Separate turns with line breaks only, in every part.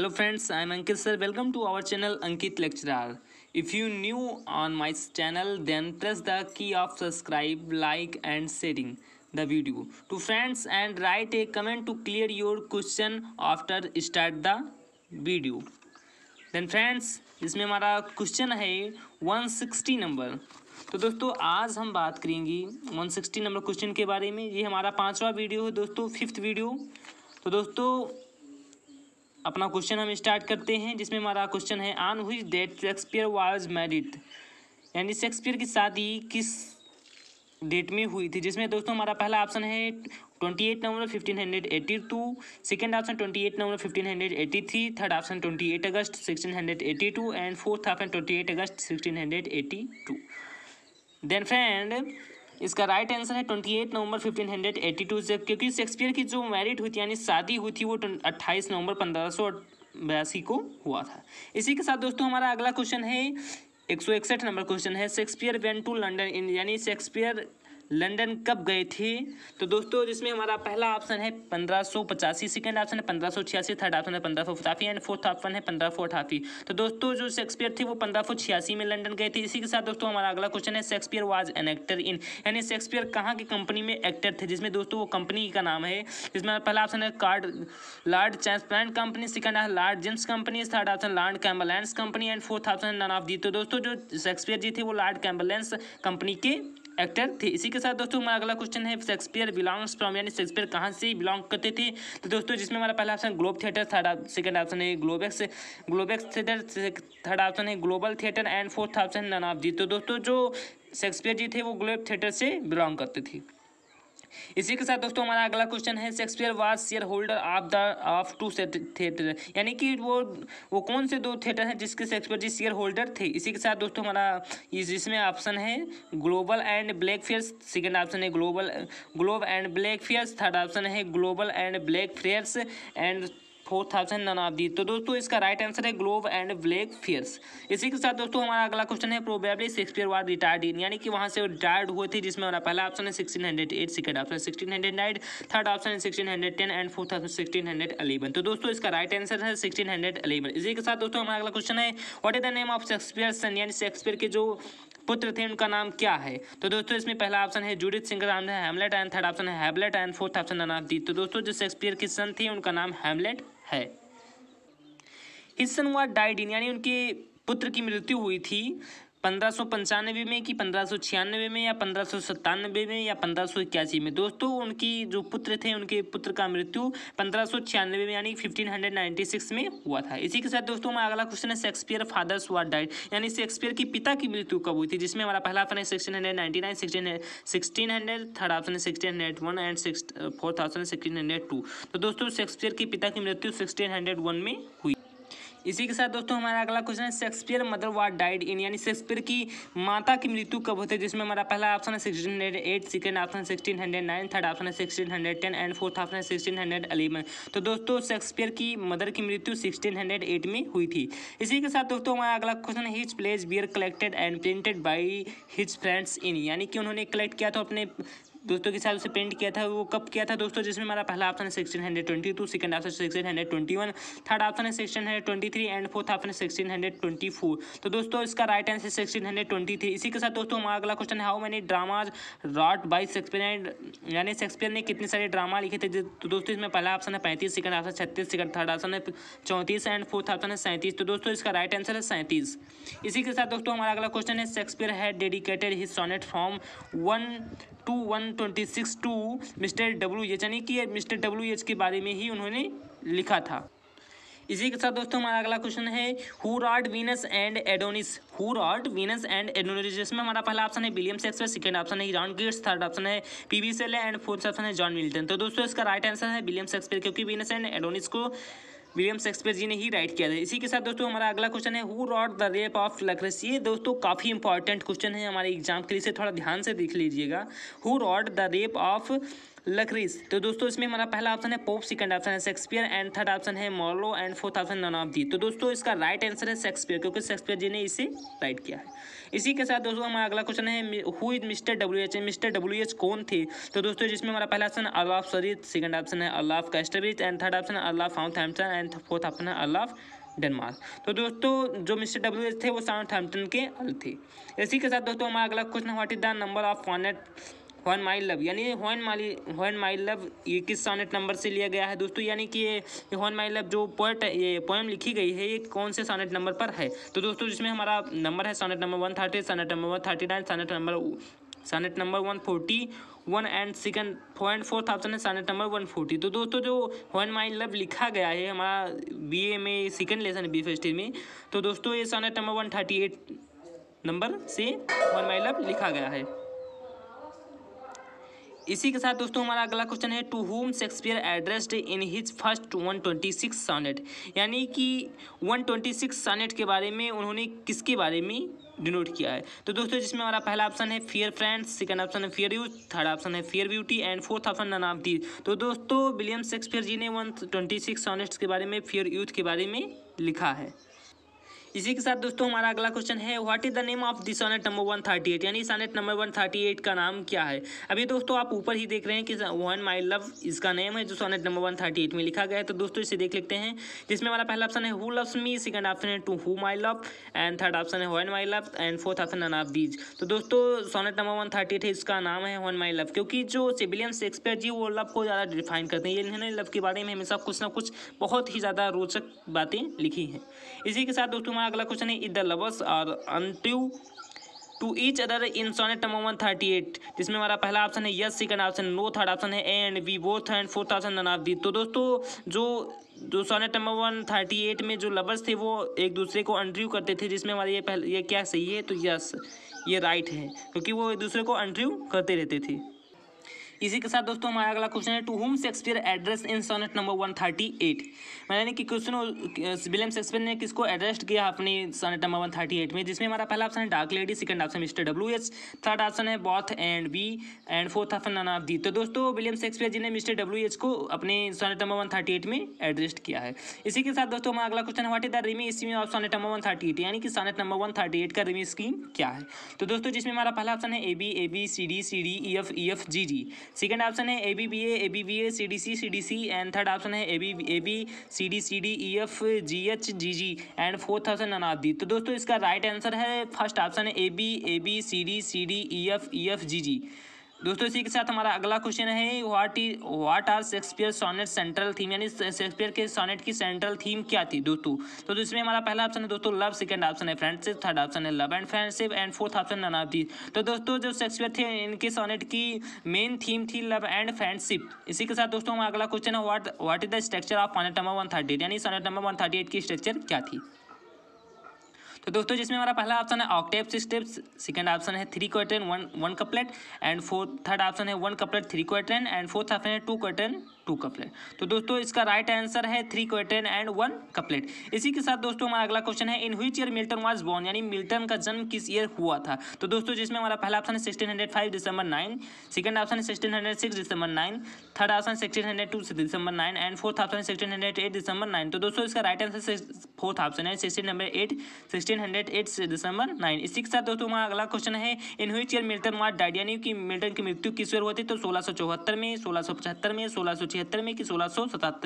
hello friends I am Ankit sir welcome to our channel Ankit lecturer if you new on my channel then press the key of subscribe like and sharing the video to friends and write a comment to clear your question after start the video then friends इसमें हमारा question है one sixty number तो दोस्तों आज हम बात करेंगे one sixty number question के बारे में ये हमारा पाँचवा वीडियो है दोस्तों फिफ्थ वीडियो तो दोस्तों अपना क्वेश्चन हम स्टार्ट करते हैं जिसमें हमारा क्वेश्चन है on which date Shakespeare was married यानी शेक्सपियर की शादी किस डेट में हुई थी जिसमें दोस्तों हमारा पहला ऑप्शन है twenty eight November fifteen hundred eighty two second option twenty eight November fifteen hundred eighty three third option twenty eight August sixteen hundred eighty two and fourth option twenty eight August sixteen hundred eighty two then friend इसका right answer है twenty eight November fifteen hundred eighty two से क्योंकि Shakespeare की जो married हुई थी यानी शादी हुई थी वो अट्ठाईस नवंबर पंद्रह सौ बयासी को हुआ था इसी के साथ दोस्तों हमारा अगला क्वेश्चन है एक सौ इकसठ नंबर क्वेश्चन है शेक्सपियर वेन टू लंडन यानी शेक्सपियर लंदन कब गए थे तो दोस्तों जिसमें हमारा पहला ऑप्शन है पंद्रह सौ पचासी सेकेंड ऑप्शन है पंद्रह सौ छियासी थर्ड ऑप्शन है पंद्रह सौ पचासी एंड फोर्थ ऑप्शन है पंद्रह सौ अठासी तो दोस्तों जो शेक्सपियर थे वो पंद्रह सौ छियासी में लंदन गए थे इसी के साथ दोस्तों हमारा अगला क्वेश्चन है Shakespeare was an actor in यानी शेक्सपियर कहाँ की कंपनी में एक्टर थे जिसमें दोस्तों वो कंपनी का नाम है जिसमें पहला ऑप्शन है card Lord transplant company second है Lord James company third option Lord Chamberlain's company and fourth option है नन ऑफ दी तो दोस्तों जो शेक्सपियर जी थे वो लार्ड कैम्बलेंस कंपनी के एक्टर थे इसी के साथ दोस्तों हमारा अगला क्वेश्चन है शेक्सपियर बिलोंग्स फ्रॉम यानी शेक्सपियर कहाँ से बिलोंग करते थे तो दोस्तों जिसमें हमारा पहला option Globe Theatre third second option है Globex Globex Theatre third option है Global Theatre and fourth option है ननाब जी तो दोस्तों जो शेक्सपियर जी थे वो ग्लोब थिएटर से बिलोंग करते थे इसी के साथ दोस्तों हमारा अगला क्वेश्चन है Shakespeare was shareholder of the of two theatre यानी कि वो वो कौन से दो थिएटर हैं जिसके शेक्सपियर जी शेयर होल्डर थे इसी के साथ दोस्तों हमारा इसमें ऑप्शन है global and Blackfriars second option है global Globe and Blackfriars third option है global and Blackfriars and four thousand the तो दोस्तों इसका राइट आंसर है ग्लोव एंड ब्लैक फियर्स इसी के साथ दोस्तों हमारा अगला क्वेश्चन है probably Shakespeare was retired in यानी कि वहाँ से रिटायर्ड हुए थे जिसमें हमारा पहला ऑप्शन है sixteen hundred eight second option sixteen hundred nine third option है sixteen hundred ten and fourth option sixteen hundred eleven तो दोस्तों इसका राइट आंसर है सिक्सटीन हंड्रेड अलेवन इसी के साथ दोस्तों हमारा अगला क्वेश्चन है what is the name of Shakespeare son यानी शेक्सपियर के जो पुत्र थे उनका नाम क्या है तो दोस्तों इसमें पहला ऑप्शन है जूडिथ सिंह नाम है हेमलेट एंड थर्ड ऑप्शन है हैबलेट एंड फोर्थ ऑप्शन नाम दी तो दोस्तों जो शेक्सपियर के सन थे उनका नाम हेमलेट है हिस्सन डाइड डाइडिन यानी उनके पुत्र की मृत्यु हुई थी पंद्रह सौ पंचानवे में कि पंद्रह सौ छियानवे में या पंद्रह सौ सत्तानवे में या पंद्रह सौ इक्यासी में दोस्तों उनकी जो पुत्र थे उनके पुत्र का मृत्यु पंद्रह सौ छियानवे में यानी फिफ्टीन हंड्रेड नाइन्टी सिक्स में हुआ था इसी के साथ दोस्तों हमारा अगला क्वेश्चन है शेक्सपियर फादर्स वार डाइट यानी शेक्सपियर की पिता की मृत्यु कब हुई थी जिसमें हमारा पहला ऑप्शन है sixteen hundred ninety nine sixteen sixteen hundred third option है sixteen hundred one and six fourth thousand sixteen hundred two तो दोस्तों शेक्सपियर के पिता की मृत्यु सिक्सटीन हंड्रेड वन में हुई इसी के साथ दोस्तों हमारा अगला क्वेश्चन है Shakespeare mother what died in यानी शेक्सपियर की माता की मृत्यु कब होती है जिसमें हमारा पहला ऑप्शन है sixteen hundred eight second option है sixteen hundred nine third option है sixteen hundred ten and fourth option है सिक्सटीन हंड्रेड अलेवन तो दोस्तों शेक्सपियर की मदर की मृत्यु सिक्सटीन हंड्रेड एट में हुई थी इसी के साथ दोस्तों हमारा अगला क्वेश्चन है his plays were collected and printed by his friends in यानी कि उन्होंने कलेक्ट किया था अपने दोस्तों के हिसाब से पेंट किया था वो कब किया था दोस्तों जिसमें हमारा पहला ऑप्शन है sixteen hundred twenty two second option sixteen hundred twenty one third option है sixteen hundred twenty three and fourth option है सिक्सटीन हंड्रेड ट्वेंटी फोर तो दोस्तों इसका right answer sixteen hundred twenty three इसी के साथ दोस्तों हमारा अगला क्वेश्चन है how many dramas wrote by Shakespeare यानी शेक्सपियर ने कितने सारे ड्रामा लिखे थे तो दोस्तों इसमें पहला ऑप्शन है पैंतीस सेकंड ऑप्शन छत्तीस सेकंड थर्ड ऑप्शन है चौंतीस एंड फोर्थ ऑप्शन है सैंतीस तो दोस्तों इसका राइट आंसर है सैंतीस इसी के साथ दोस्तों हमारा अगला क्वेश्चन है शेक्सपियर है dedicated his sonnet sonnet from one to one twenty six to mister W H यानी कि मिस्टर डब्ल्यू एच के बारे में ही उन्होंने लिखा था इसी के साथ दोस्तों हमारा अगला क्वेश्चन है who wrote Venus and Adonis who wrote Venus and Adonis जिसमें हमारा पहला ऑप्शन है विलियम शेक्सपियर सेकंड ऑप्शन है जॉन गेट्स थर्ड ऑप्शन है P Sell and fourth option है जॉन मिल्टन तो दोस्तों इसका राइट आंसर है विलियम शेक्सपियर क्योंकि वीनस एंड एडोनिस को विलियम शेक्सपियर जी ने ही राइट किया था इसी के साथ दोस्तों हमारा अगला क्वेश्चन है who wrote the rape of Lucrece ये दोस्तों काफ़ी इंपॉर्टेंट क्वेश्चन है हमारे एग्जाम के लिए इसे थोड़ा ध्यान से देख लीजिएगा who wrote the rape of Lucrece तो दोस्तों इसमें हमारा पहला ऑप्शन है पोप सेकंड ऑप्शन है शेक्सपियर एंड थर्ड ऑप्शन है Marlowe and fourth option none of the तो दोस्तों इसका राइट आंसर है शेक्सपियर क्योंकि शेक्सपियर जी ने इसे राइट किया है इसी के साथ दोस्तों हमारा अगला क्वेश्चन है who is mister W H mister W H कौन थे तो दोस्तों जिसमें हमारा पहला option earl of Surrey second option है earl of Castridge and third option है Southampton and fourth option है अल्लाफ डेनमार्क तो दोस्तों जो मिस्टर डब्ल्यू एच थे वो साउथ हेम्पटन के अल थे इसी के साथ दोस्तों हमारा अगला question what is the number of sonnet one my love यानी one my one my love ये किस सॉनेट नंबर से लिया गया है दोस्तों यानी कि ये वन माई लव जो पोइट ये पोएम लिखी गई है ये कौन से सॉनेट नंबर पर है तो दोस्तों जिसमें हमारा नंबर है sonnet number one thirty sonnet number one thirty nine sonnet number sonnet number one forty one and second point fourth option है सनेट नंबर वन फोर्टी तो दोस्तों जो वन माई लव लिखा गया है हमारा बी ए में सेकेंड लेसन है बी फर्स्ट में तो दोस्तों ये sonnet number one thirty eight number से वन माई लव लिखा गया है इसी के साथ दोस्तों हमारा अगला क्वेश्चन है to whom Shakespeare addressed in his first one twenty six sonnet यानी कि वन ट्वेंटी सिक्स सॉनेट के बारे में उन्होंने किसके बारे में डिनोट किया है तो दोस्तों जिसमें हमारा पहला ऑप्शन है फेयर फ्रेंड्स सेकंड ऑप्शन है फेयर यूज थर्ड ऑप्शन है fair beauty and fourth option none of the तो दोस्तों विलियम शेक्सपियर जी ने वन ट्वेंटी सिक्स सॉनेट्स के बारे में फेयर यूथ के बारे में लिखा है इसी के साथ दोस्तों हमारा अगला क्वेश्चन है what is the name of this sonnet number one thirty eight यानी sonnet number one thirty eight का नाम क्या है अभी दोस्तों आप ऊपर ही देख रहे हैं कि वन माई लव इसका नेम है जो sonnet number one thirty eight में लिखा गया है तो दोस्तों इसे देख लेते हैं जिसमें हमारा पहला ऑप्शन है who loves me second option है to who my love and third option है one my love and fourth option none of these तो दोस्तों sonnet number one thirty eight है इसका नाम है वन माई लव क्योंकि जो सिविलियन शेक्सपियर जी वो लव को ज़्यादा डिफाइन करते हैं इन्होंने लव के बारे में हमेशा कुछ ना कुछ बहुत ही ज़्यादा रोचक बातें लिखी हैं इसी के साथ दोस्तों हमारा अगला क्वेश्चन है if the lovers are untrue to each other in sonnet number one thirty eight जिसमें हमारा पहला ऑप्शन है yes second option no third option है and we vow and fourth option none of the तो दोस्तों जो जो sonnet number one thirty eight में जो लवर्स थे वो एक दूसरे को अंट्रीव करते थे जिसमें हमारे ये पहले ये क्या सही है तो यस ये राइट है क्योंकि वो एक दूसरे को अंट्रीव करते रहते थे इसी के साथ दोस्तों हमारा अगला क्वेश्चन है to whom Shakespeare address in sonnet number one thirty eight मैंने कि क्वेश्चन विलियम शेक्सपियर ने किसको एड्रेस्ट किया अपने sonnet number one thirty eight में जिसमें हमारा पहला ऑप्शन है dark lady second option mister W H third option है both and B and fourth option none of the तो दोस्तों विलियम शेक्सपियर जी ने मिस्टर डब्ल्यू एच को अपने sonnet number one thirty eight में एड्रेस्ट किया है इसी के साथ दोस्तों हमारा अगला question what is the rhyme scheme of sonnet number one thirty eight यानी कि sonnet number one thirty eight का रिमी स्कीम क्या है तो दोस्तों जिसमें हमारा पहला ऑप्शन है A B A B C D C D E F E F G G second option है A B B A A B B A C D C C D C and third option है A B A B C D C D E F G H G G and fourth option अनादी तो दोस्तों इसका right answer है first option है A B A B C D C D E F E F G G दोस्तों इसी के साथ हमारा अगला क्वेश्चन है what is what are Shakespeare sonnet central theme यानी शेक्सपियर के सोनेट की सेंट्रल थीम क्या थी दोस्तों तो इसमें हमारा पहला ऑप्शन है दोस्तों लव सेकंड ऑप्शन है फ्रेंडशिप थर्ड ऑप्शन है love and friendship and fourth option none of the तो दोस्तों जो शेक्सपियर थे इनके सोनेट की मेन थीम थी लव एंड फ्रेंडशिप इसी के साथ दोस्तों हमारा अगला क्वेश्चन है what what is the structure of sonnet number one यानी सोनेट नंबर वन की स्ट्रक्चर क्या थी तो दोस्तों जिसमें हमारा पहला ऑप्शन है ऑक्टेव सिस्टेप सेकेंड ऑप्शन है three quatrain one one couplet and fourth third option है one couplet three quatrain and fourth option है टू क्वार्टन टू कपलेट तो दोस्तों इसका राइट आंसर है three quatrain and one couplet इसी के साथ दोस्तों हमारा अगला क्वेश्चन है in which year Milton was born यानी मिल्टन का जन्म किस ईयर हुआ था तो दोस्तों जिसमें हमारा पहला ऑप्शन है sixteen hundred five December nine second option है sixteen hundred six December nine third option sixteen hundred two December nine and fourth option sixteen hundred eight December nine तो दोस्तों इसका राइट आंसर फोर्थ ऑप्शन है sixteen hundred eight sixteen December nine इसी के साथ दोस्तों हमारा अगला क्वेश्चन है इन हुई चेयर मिल्टन मार डाइडियानी की मिल्टन की मृत्यु किस ईयर हुआ थी तो सोलह में सोलह में सोलह में कि सोलह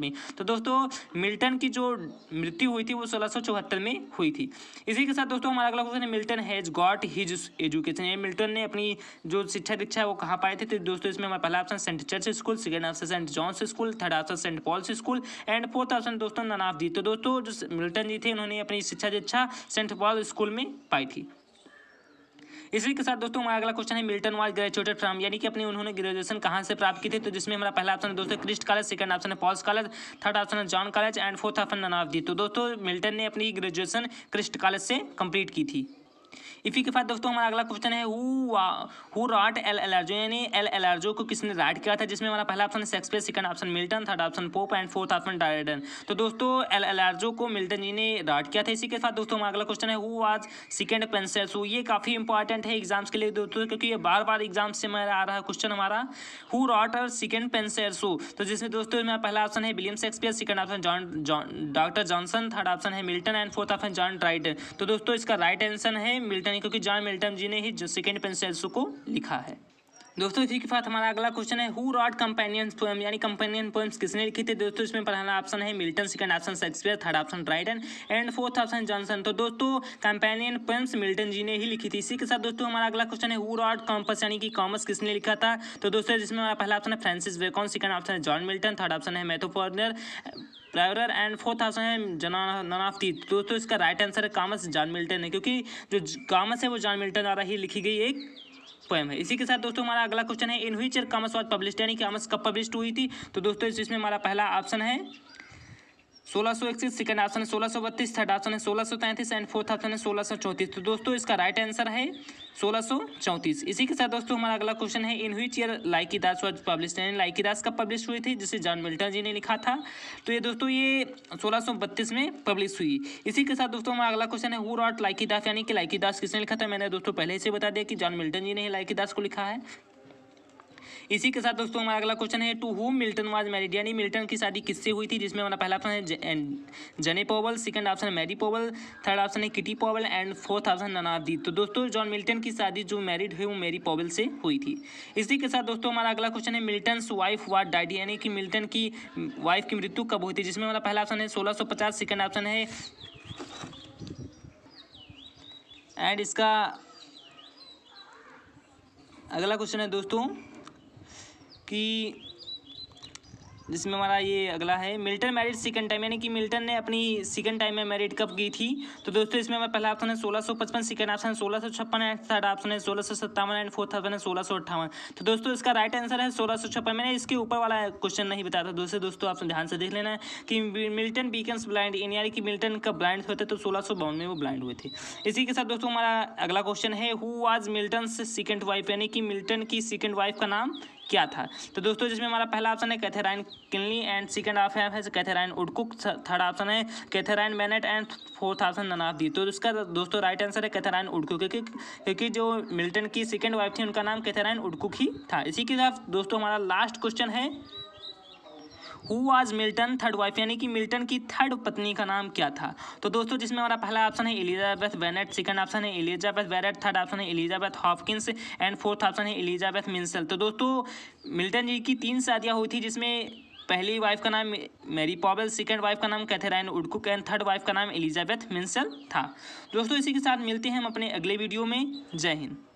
में तो दोस्तों मिल्टन की जो मृत्यु हुई थी वो सोलह में हुई थी इसी के साथ दोस्तों हमारा अगला क्वेश्चन है Milton has got his education ये मिल्टन ने अपनी जो शिक्षा दीक्षा वो कहाँ पाए थे तो दोस्तों इसमें हमारा पहला option Saint church school second option Saint John's school third option Saint Paul's school and fourth option दोस्तों ननाब दी तो दोस्तों जो मिल्टन जी थे उन्होंने अपनी शिक्षा दीक्षा सेंट सेंट पॉल स्कूल में पाई थी इसी के साथ दोस्तों हमारा अगला क्वेश्चन है मिल्टन वाज ग्रेजुएटेड फ्रॉम यानी कि अपने उन्होंने ग्रेजुएशन कहाँ से प्राप्त की थी तो जिसमें हमारा पहला ऑप्शन है दोस्तों क्रिस्ट कॉलेज सेकंड ऑप्शन है पॉल्स कॉलेज थर्ड ऑप्शन है John college and fourth option दी तो दोस्तों मिल्टन ने अपनी ग्रेजुएशन क्रिस्ट कॉलेज से कंप्लीट की थी इफी के बाद दोस्तों हमारा अगला क्वेश्चन है हु राट एल एलर्जो यानी एल एलर्जो को किसने राइट किया था जिसमें हमारा पहला option Shakespeare second option Milton third option Pope and fourth option Dryden तो दोस्तों एल एलर्जो को मिल्टन जी ने राइट किया था इसी के साथ दोस्तों हमारा अगला क्वेश्चन है who was second Spenser so ये काफ़ी इंपॉर्टेंट है एग्जाम्स के लिए दोस्तों क्योंकि ये बार बार एग्जाम से मेरा आ रहा है क्वेश्चन हमारा हु रॉट और सेकेंड पेंसर सो तो जिसमें दोस्तों मेरा पहला ऑप्शन है William Shakespeare second option John doctor Johnson third option है Milton and fourth option John Dryden तो दोस्तों इसका राइट आंसर है हैं मिल्टन है क्योंकि जॉन मिल्टन जी ने ही जो सेकेंड पेंसिल को लिखा है दोस्तों इसी के साथ हमारा अगला क्वेश्चन है हु रॉट कंपेनियन पोएम यानी कंपेनियन पोएम्स किसने लिखी थी दोस्तों इसमें पहला ऑप्शन है Milton second option Shakespeare third option Dryden and fourth option Johnson तो दोस्तों कंपेनियन पोएम्स मिल्टन जी ने ही लिखी थी इसी के साथ दोस्तों हमारा अगला क्वेश्चन है हु रॉट कॉम्पस यानी कि कॉमर्स किसने लिखा था तो दोस्तों जिसमें हमारा पहला ऑप्शन है फ्रांसिस वेकॉन सेकंड ऑप्शन है जॉन मिल्टन थर्ड ऑप्शन है मैथोफॉर्नर प्राइवर एंड फोर्थ आंसर है जना दोस्तों इसका राइट आंसर है कामस जॉन मिल्टन है क्योंकि जो कामस है वो जॉन मिल्टन द्वारा ही लिखी गई एक पोएम है इसी के साथ दोस्तों हमारा अगला क्वेश्चन है इन हुई कामस वॉज पब्लिश यानी कि कामस कब पब्लिश हुई थी तो दोस्तों इसमें हमारा पहला ऑप्शन है सोलह सौ इकतीस सेकेंड ऑप्शन है सोलह सौ बत्तीस थर्ड ऑप्शन है सोलह सौ तैंतीस एंड फोर्थ ऑप्शन है सोलह सौ चौंतीस तो दोस्तों इसका राइट आंसर है सोलह सौ चौंतीस इसी के साथ दोस्तों हमारा अगला क्वेश्चन है in which year Lycidas was publish यानी लाइकी दास कब पब्लिश हुई थी जिसे जॉन मिल्टन जी ने लिखा था तो ये दोस्तों ये सोलह सौ बत्तीस में पब्लिश हुई इसी के साथ दोस्तों हमारा अगला क्वेश्चन है हु रॉट लाइकी दास यानी कि लाइकी दास किसने लिखा था मैंने दोस्तों पहले से बता दिया कि जॉन मिल्टन जी ने लाइकी दास को लिखा है इसी के साथ दोस्तों हमारा अगला क्वेश्चन है to who Milton was married यानी मिल्टन की शादी किससे हुई थी जिसमें हमारा पहला ऑप्शन है जने पोवल सेकंड ऑप्शन है मैरी पोवल थर्ड ऑप्शन है Kitty Powell and fourth option ननादी तो दोस्तों जॉन मिल्टन की शादी जो मैरिड हुई वो मैरी पोवल से हुई थी इसी के साथ दोस्तों हमारा अगला क्वेश्चन है मिल्टन वाइफ वाट डैडी यानी कि मिल्टन की वाइफ की मृत्यु कब हुई थी जिसमें हमारा पहला ऑप्शन है सोलह सौ पचास सेकंड ऑप्शन है एंड इसका अगला क्वेश्चन है दोस्तों कि जिसमें हमारा ये अगला है मिल्टन मैरिड सेकंड टाइम यानी कि मिल्टन ने अपनी सेकंड टाइम में मैरिड कब की थी तो दोस्तों इसमें हमारा पहला ऑप्शन है सोलह सौ पचपन सेकंड ऑप्शन सोलह सौ छप्पन एंड थर्ड ऑप्शन है सोलह सौ सत्तावन एंड फोर्थ ऑप्शन है सोलह सौ अट्ठावन तो दोस्तों इसका राइट आंसर है सोलह सौ छप्पन मैंने इसके ऊपर वाला क्वेश्चन नहीं बताया था दोस्तों दोस्तों आपने ध्यान से देख लेना है कि मिल्टन बीकन्स ब्लाइंड इन यानी कि मिल्टन कब ब्लाइंड हुए थे तो सोलह सौ बावन में वो ब्लाइंड हुए थे इसी के साथ दोस्तों हमारा अगला क्वेश्चन है who was Milton second wife यानी कि मिल्टन की सेकेंड वाइफ का नाम क्या था तो दोस्तों जिसमें हमारा पहला ऑप्शन है Katherine Kinley and second option है कैथेराइन उडकुक थर्ड ऑप्शन है Katherine Mannet and fourth option दी तो उसका दोस्तों राइट आंसर है कैथेराइन उडकुक क्योंकि क्योंकि जो मिल्टन की सेकेंड वाइफ थी उनका नाम कैथेराइन उडकुक ही था इसी के साथ दोस्तों हमारा लास्ट क्वेश्चन है who was Milton third wife यानी कि मिल्टन की थर्ड पत्नी का नाम क्या था तो दोस्तों जिसमें हमारा पहला ऑप्शन है एलिजाबेथ बेनेट सेकंड ऑप्शन है एलिजाबेथ बैरेट थर्ड ऑप्शन है Elizabeth Hopkins and fourth option है एलिजाबेथ मिंसल तो दोस्तों मिल्टन जी की तीन शादियाँ हुई थी जिसमें पहली वाइफ का नाम मेरी पॉबल सेकेंड वाइफ का नाम Katherine Woodcock and third wife का नाम एलिजाबेथ मिंसल था दोस्तों इसी के साथ मिलते हैं हम अपने अगले वीडियो में जय हिंद